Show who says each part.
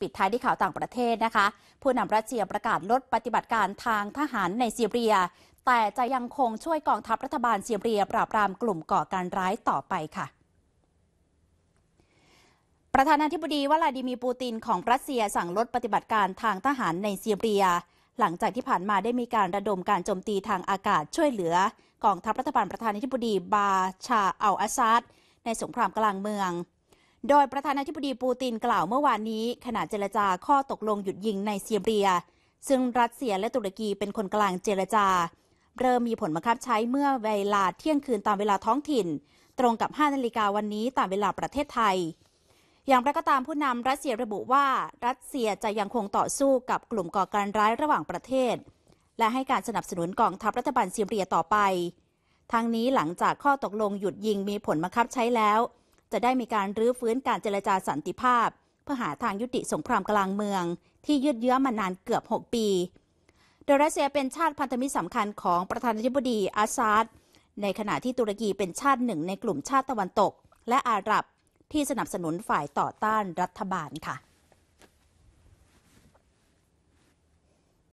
Speaker 1: ปิดท้ายที่ข่าวต่างประเทศนะคะ ผู้นำรัสเซียประกาศลดปฏิบัติการทางทหารในซีเรีย แต่จะยังคงช่วยกองทัพรัฐบาลซีเรียปราบปรามกลุ่มก่อการร้ายต่อไปค่ะ ประธานาธิบดีวลาดิมีปูตินของรัสเซียสั่งลดปฏิบัติการทางทหารในซีเรีย หลังจากที่ผ่านมาได้มีการระดมการโจมตีทางอากาศช่วยเหลือกองทัพรัฐบาลประธานาธิบดี บาชาอัลอาซาดในสงครามกลางเมืองโดยประธานาธิบดีปูตินกล่าวเมื่อวานนี้ขณะเจรจาข้อตกลงหยุดยิงในเซียเรีย ซึ่งรัสเซียและตุรกีเป็นคนกลางเจรจา เริ่มมีผลบังคับใช้เมื่อเวลาเที่ยงคืนตามเวลาท้องถิ่น ตรงกับ 5 นาฬิกาวันนี้ตามเวลาประเทศไทย อย่างไรก็ตามผู้นำรัสเซียระบุว่ารัสเซียจะยังคงต่อสู้กับกลุ่มก่อการร้ายระหว่างประเทศ และให้การสนับสนุนกองทัพรัฐบาลซีเรียต่อไปทางนี้หลังจากข้อตกลงหยุดยิงมีผลบังคับใช้แล้วจะได้มีการรื้อฟื้นการเจรจาสันติภาพ เพื่อหาทางยุติสงครามกลางเมือง ที่ยืดเยื้อมานานเกือบ 6 ปี โดยรัสเซียเป็นชาติพันธมิตรสำคัญของประธานาธิบดีอาซาดในขณะที่ตุรกีเป็นชาติหนึ่งในกลุ่มชาติตะวันตก และอาหรับที่สนับสนุนฝ่ายต่อต้านรัฐบาลค่ะ